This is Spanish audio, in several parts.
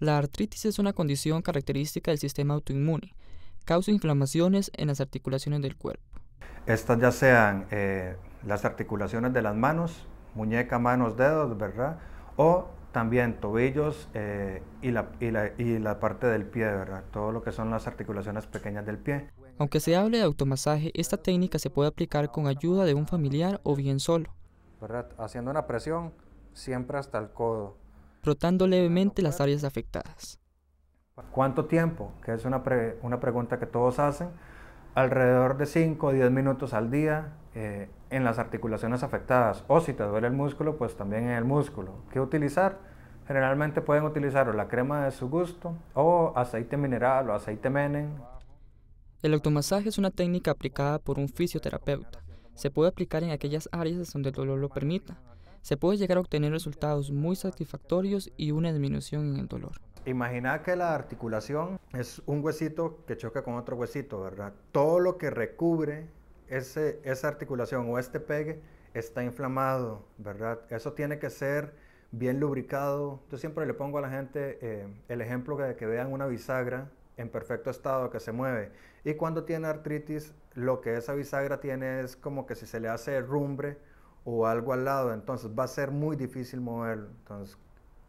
La artritis es una condición característica del sistema autoinmune. Causa inflamaciones en las articulaciones del cuerpo. Estas ya sean eh, las articulaciones de las manos, muñeca, manos, dedos, ¿verdad? O también tobillos eh, y, la, y, y, la, parte del pie, ¿verdad? Todo lo que son las articulaciones pequeñas del pie. Aunque se hable de automasaje, esta técnica se puede aplicar con ayuda de un familiar o bien solo. ¿verdad? Haciendo una presión siempre hasta el codo frotando levemente las áreas afectadas. ¿Cuánto tiempo? Que es una, pregunta que todos hacen. Alrededor de 5 o 10 minutos al día eh, en las articulaciones afectadas. O si te duele el músculo, pues también en el músculo. ¿Qué utilizar? Generalmente pueden utilizar la crema de su gusto o aceite mineral o aceite menen. El automasaje es una técnica aplicada por un fisioterapeuta. Se puede aplicar en aquellas áreas donde el dolor lo permita, se puede llegar a obtener resultados muy satisfactorios y una disminución en el dolor. Imagina que la articulación es un huesito que choca con otro huesito, ¿verdad? Todo lo que recubre ese, esa articulación o este pegue está inflamado, ¿verdad? Eso tiene que ser bien lubricado. Yo siempre le pongo a la gente eh, el ejemplo de que vean una bisagra en perfecto estado que se mueve. Y cuando tiene artritis, lo que esa bisagra tiene es como que si se le hace rumbre o algo al lado, entonces va a ser muy difícil moverlo. Entonces,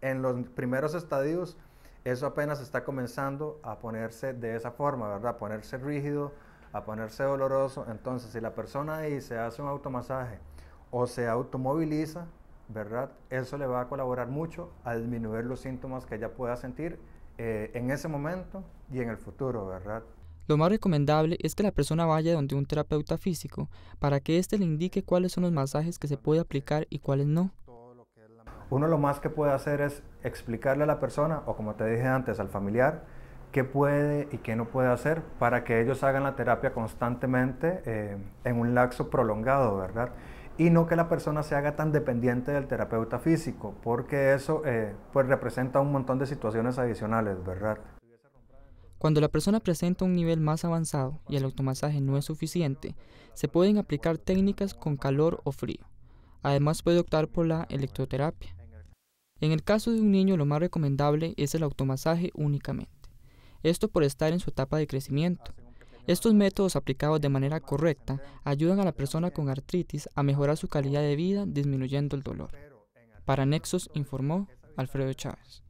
en los primeros estadios, eso apenas está comenzando a ponerse de esa forma, ¿verdad? A ponerse rígido, a ponerse doloroso. Entonces, si la persona ahí se hace un automasaje o se automoviliza, ¿verdad? Eso le va a colaborar mucho a disminuir los síntomas que ella pueda sentir eh, en ese momento y en el futuro, ¿verdad? Lo más recomendable es que la persona vaya donde un terapeuta físico para que éste le indique cuáles son los masajes que se puede aplicar y cuáles no. Uno lo más que puede hacer es explicarle a la persona o como te dije antes al familiar qué puede y qué no puede hacer para que ellos hagan la terapia constantemente eh, en un lapso prolongado, ¿verdad? Y no que la persona se haga tan dependiente del terapeuta físico, porque eso eh, pues representa un montón de situaciones adicionales, ¿verdad? Cuando la persona presenta un nivel más avanzado y el automasaje no es suficiente, se pueden aplicar técnicas con calor o frío. Además puede optar por la electroterapia. En el caso de un niño lo más recomendable es el automasaje únicamente. Esto por estar en su etapa de crecimiento. Estos métodos aplicados de manera correcta ayudan a la persona con artritis a mejorar su calidad de vida disminuyendo el dolor. Para Nexos informó Alfredo Chávez.